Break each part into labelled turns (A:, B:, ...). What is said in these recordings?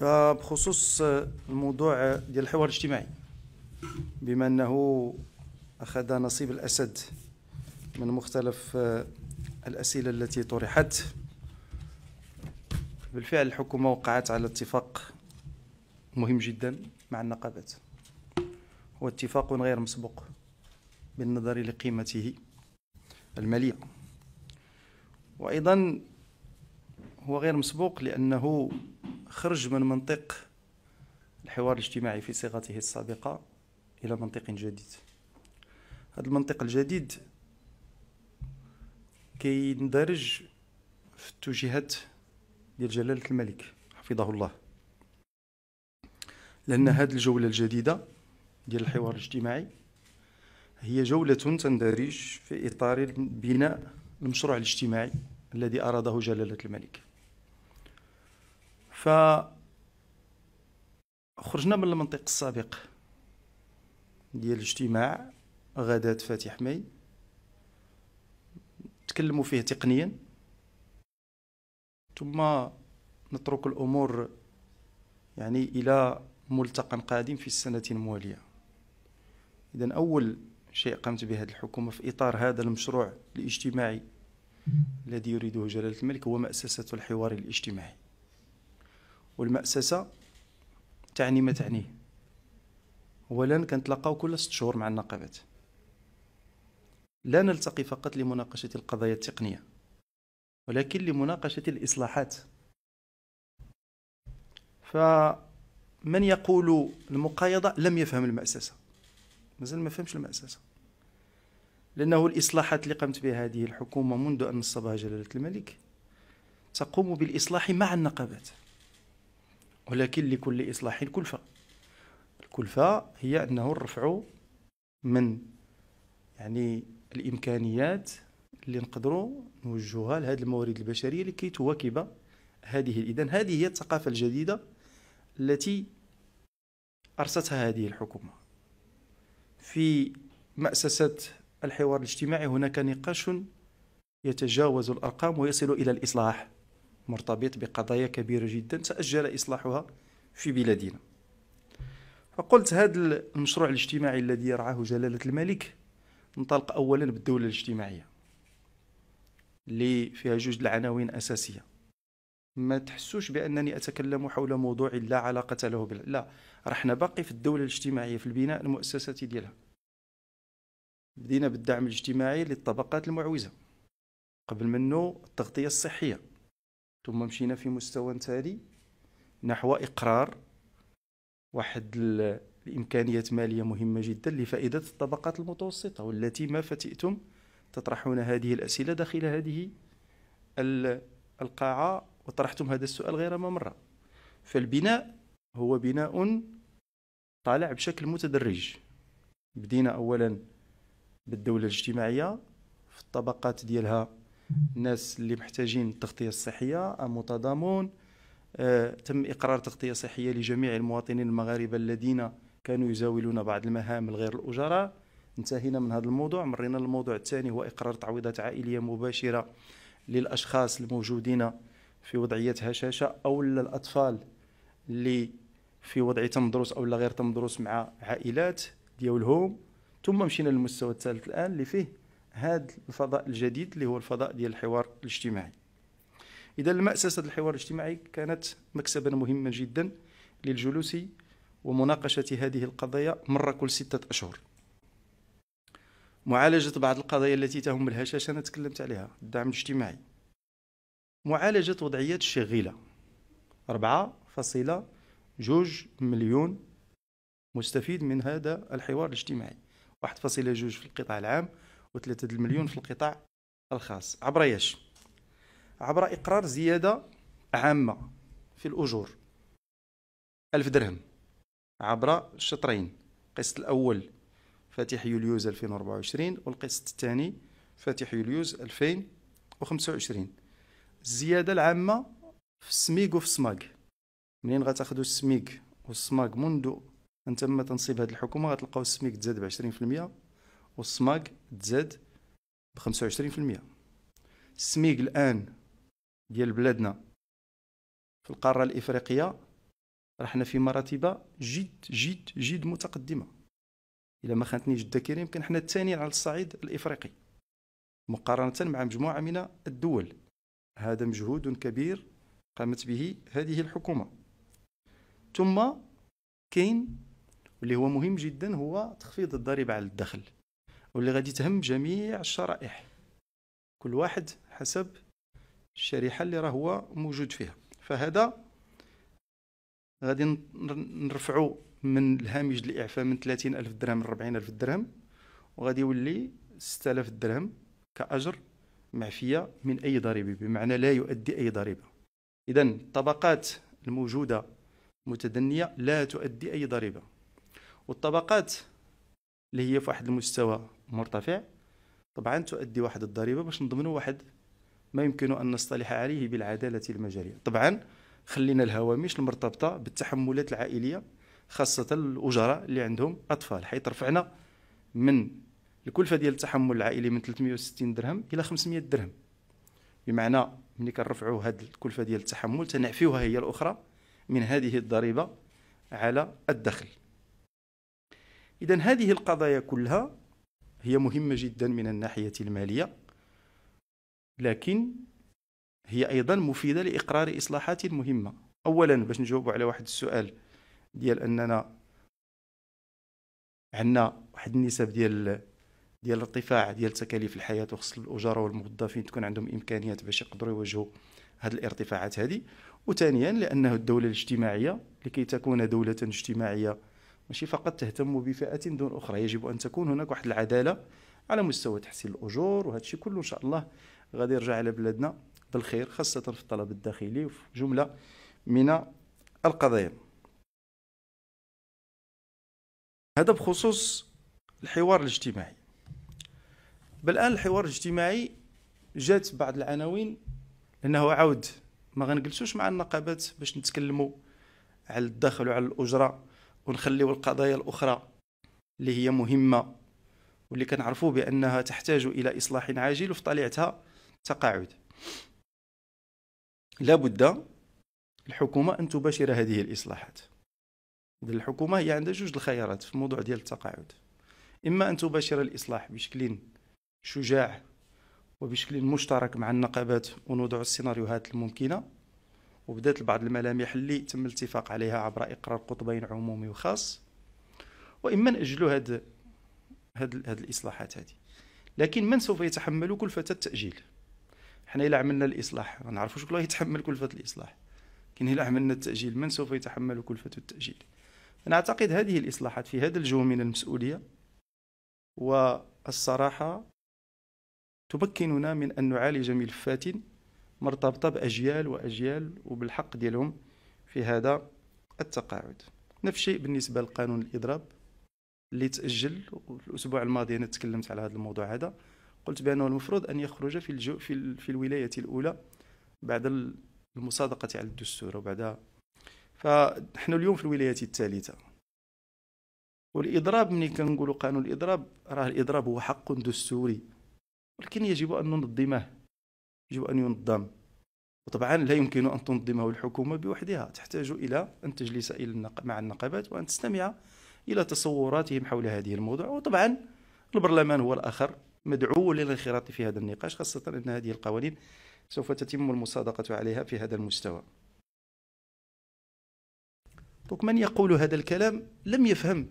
A: فبخصوص الموضوع ديال الحوار الاجتماعي بما انه اخذ نصيب الاسد من مختلف الاسئله التي طرحت بالفعل الحكومه وقعت على اتفاق مهم جدا مع النقابات هو اتفاق غير مسبوق بالنظر لقيمته الماليه وايضا هو غير مسبوق لانه خرج من منطق الحوار الاجتماعي في صيغته السابقة إلى منطق جديد هذا المنطق الجديد كيندرج في التوجيهات ديال جلالة الملك حفظه الله لأن هذه الجولة الجديدة ديال الحوار الاجتماعي هي جولة تندرج في إطار بناء المشروع الاجتماعي الذي أراده جلالة الملك ف خرجنا من المنطق السابق ديال الاجتماع غداة فاتح مي تكلموا فيه تقنيا ثم نترك الأمور يعني إلى ملتقى قادم في السنة الموالية إذا أول شيء قامت به هذه الحكومة في إطار هذا المشروع الاجتماعي الذي يريده جلالة الملك هو مأسسة الحوار الاجتماعي والمأسسة تعني ما تعنيه أولا كنتلاقاو كل ست شهور مع النقابات لا نلتقي فقط لمناقشة القضايا التقنية ولكن لمناقشة الإصلاحات فمن يقول المقايضة لم يفهم المأسسة مازال ما فهمش المأسسة لأنه الإصلاحات اللي قامت بها هذه الحكومة منذ أن نصبها جلالة الملك تقوم بالإصلاح مع النقابات ولكن لكل إصلاح كلفة الكلفة هي أنه الرفع من يعني الإمكانيات اللي نقدروا نوجهها لهذه الموارد البشرية لكي تواكب هذه إذا هذه هي الثقافة الجديدة التي أرستها هذه الحكومة في مأسسة الحوار الاجتماعي هناك نقاش يتجاوز الأرقام ويصل إلى الإصلاح مرتبط بقضايا كبيرة جدا تأجل إصلاحها في بلادنا فقلت هذا المشروع الاجتماعي الذي يرعاه جلالة الملك ننطلق أولا بالدولة الاجتماعية اللي فيها جوج العناوين أساسية ما تحسوش بأنني أتكلم حول موضوع لا علاقة له بلا لا رحنا باقي في الدولة الاجتماعية في البناء المؤسساتي ديالها بدينا بالدعم الاجتماعي للطبقات المعوزة قبل منه التغطية الصحية ثم مشينا في مستوى تالي نحو إقرار واحد الإمكانيات مالية مهمة جدا لفائدة الطبقات المتوسطة والتي ما فتئتم تطرحون هذه الأسئلة داخل هذه القاعة وطرحتم هذا السؤال غير ما مرة فالبناء هو بناء طالع بشكل متدرج بدينا أولا بالدولة الاجتماعية في الطبقات ديالها الناس اللي محتاجين التغطيه الصحيه متضامن آه تم اقرار تغطيه صحيه لجميع المواطنين المغاربه الذين كانوا يزاولون بعض المهام الغير الاجراء انتهينا من هذا الموضوع مرينا للموضوع الثاني هو اقرار تعويضات عائليه مباشره للاشخاص الموجودين في وضعيه هشاشه او الاطفال اللي في وضع تم دروس او لا غير تم دروس مع عائلات ديالهم ثم مشينا للمستوى الثالث الان اللي فيه هذا الفضاء الجديد اللي هو الفضاء ديال الحوار الاجتماعي اذا المأسسة الحوار الاجتماعي كانت مكسبا مهما جدا للجلوس ومناقشة هذه القضايا مرة كل ستة أشهر معالجة بعض القضايا التي تهم الهشاشة أنا تكلمت عليها الدعم الاجتماعي معالجة وضعيات الشغيلة أربعة فاصلة جوج مليون مستفيد من هذا الحوار الاجتماعي واحد فاصلة جوج في القطاع العام و3 المليون في القطاع الخاص عبر ياش عبر إقرار زيادة عامة في الأجور ألف درهم عبر شطرين القسط الأول فاتح يوليوز 2024 والقسط الثاني فاتح يوليوز 2025 الزيادة العامة في السميك وفي السماك منين غتاخدو السميك والسماك منذ أن تم تنصيب هذه الحكومة غتلقاو السميك تزاد ب 20% والسماج تزاد ب 25% السميق الان ديال بلادنا في القاره الافريقيه رحنا في مراتب جد جد جد متقدمه الى ما خانتنيش الذاكره يمكن حنا الثاني على الصعيد الافريقي مقارنه مع مجموعه من الدول هذا مجهود كبير قامت به هذه الحكومه ثم كاين واللي هو مهم جدا هو تخفيض الضريبه على الدخل واللي غادي تهم جميع الشرائح كل واحد حسب الشريحة اللي راه هو موجود فيها فهذا غادي نرفعو من الهامش الإعفاء من 30 ألف درهم ل 40 ألف درهم وغادي يولي 6000 درهم كأجر معفية من أي ضريبة بمعنى لا يؤدي أي ضريبة إذا الطبقات الموجودة متدنية لا تؤدي أي ضريبة والطبقات اللي هي في واحد المستوى مرتفع طبعا تؤدي واحد الضريبه باش نضمنوا واحد ما يمكن ان نصطلح عليه بالعداله المجاليه طبعا خلينا الهوامش المرتبطه بالتحملات العائليه خاصه الاجراء اللي عندهم اطفال حيث رفعنا من الكلفه ديال التحمل العائلي من 360 درهم الى 500 درهم بمعنى ملي كنرفعوا هذه الكلفه ديال التحمل تنعفيوها هي الاخرى من هذه الضريبه على الدخل اذا هذه القضايا كلها هي مهمة جدا من الناحية المالية لكن هي أيضا مفيدة لإقرار إصلاحات مهمة أولا باش نجاوب على واحد السؤال ديال أننا عندنا واحد النسب ديال ديال الارتفاع ديال تكاليف الحياة وخص الأجراء والموظفين تكون عندهم إمكانيات باش يقدروا يواجهوا هذه الارتفاعات هذه وثانيا لأنه الدولة الاجتماعية لكي تكون دولة اجتماعية ماشي فقط تهتم بفئة دون أخرى يجب أن تكون هناك واحد العدالة على مستوى تحسين الأجور وهذا الشيء كله إن شاء الله غادي يرجع على بلادنا بالخير خاصة في الطلب الداخلي وفي جملة من القضايا هذا بخصوص الحوار الاجتماعي بل الآن الحوار الاجتماعي جات بعض العناوين لأنه عاود ما غنجلسوش مع النقابات باش نتكلموا على الدخل وعلى الأجرة ونخليو القضايا الاخرى اللي هي مهمه واللي كنعرفوا بانها تحتاج الى اصلاح عاجل وفي طليعتها تقاعد لابد الحكومه ان تباشر هذه الاصلاحات الحكومه هي عندها جوج الخيارات في موضوع ديال التقاعد اما ان تباشر الاصلاح بشكل شجاع وبشكل مشترك مع النقابات ونوضع السيناريوهات الممكنه وبدات بعض الملامح اللي تم الاتفاق عليها عبر اقرار قطبين عمومي وخاص واما ناجلوا هاد هاد, هاد الاصلاحات هذه لكن من سوف يتحمل كلفه التاجيل حنا الا عملنا الاصلاح ما نعرفوش شكون يتحمل كلفه الاصلاح لكن الا عملنا التاجيل من سوف يتحمل كلفه التاجيل انا اعتقد هذه الاصلاحات في هذا الجو من المسؤوليه والصراحه تمكننا من ان نعالج ملفات مرتبطه باجيال واجيال وبالحق ديالهم في هذا التقاعد نفس الشيء بالنسبه لقانون الاضراب اللي تاجل الاسبوع الماضي انا تكلمت على هذا الموضوع هذا قلت بانه المفروض ان يخرج في الجو في, ال في الولايه الاولى بعد المصادقه على الدستور وبعد فنحن اليوم في الولايه الثالثه والاضراب ملي كنقولوا قانون الاضراب راه الاضراب هو حق دستوري ولكن يجب ان ننظمه يجب أن ينظم وطبعا لا يمكن أن تنظمه الحكومة بوحدها تحتاج إلى أن تجلس إلى مع النقابات وأن تستمع إلى تصوراتهم حول هذه الموضوع وطبعا البرلمان هو الآخر مدعو للانخراط في هذا النقاش خاصة أن هذه القوانين سوف تتم المصادقة عليها في هذا المستوى دونك من يقول هذا الكلام لم يفهم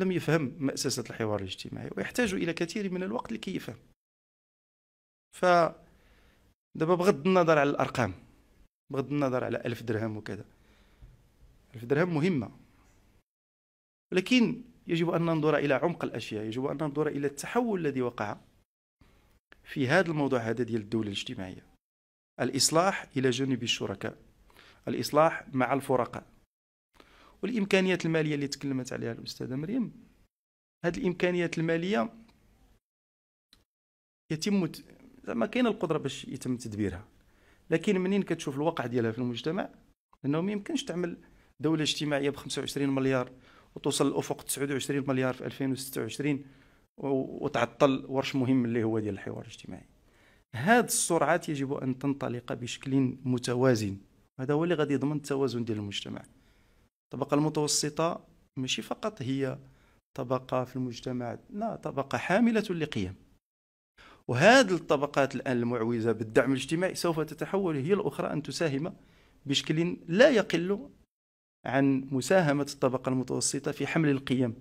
A: لم يفهم مأسسة الحوار الاجتماعي ويحتاج إلى كثير من الوقت لكي يفهم ف دابا بغض النظر على الارقام بغض النظر على ألف درهم وكذا ألف درهم مهمة ولكن يجب أن ننظر إلى عمق الأشياء يجب أن ننظر إلى التحول الذي وقع في هذا الموضوع هذا ديال الدولة الاجتماعية الإصلاح إلى جانب الشركاء الإصلاح مع الفرقاء والإمكانيات المالية اللي تكلمت عليها الأستاذة مريم هذه الإمكانيات المالية يتم زعما كاينه القدره باش يتم تدبيرها لكن منين كتشوف الواقع ديالها في المجتمع انه ما يمكنش تعمل دوله اجتماعيه ب 25 مليار وتوصل لافق 29 مليار في 2026 وتعطل ورش مهم اللي هو ديال الحوار الاجتماعي هاد السرعات يجب ان تنطلق بشكل متوازن هذا هو اللي غادي يضمن التوازن ديال المجتمع الطبقه المتوسطه ماشي فقط هي طبقه في المجتمع لا طبقه حامله لقيم وهذه الطبقات الآن المعوزة بالدعم الاجتماعي سوف تتحول هي الأخرى أن تساهم بشكل لا يقل عن مساهمة الطبقة المتوسطة في حمل القيم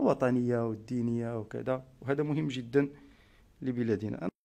A: الوطنية والدينية وكذا وهذا مهم جدا لبلادنا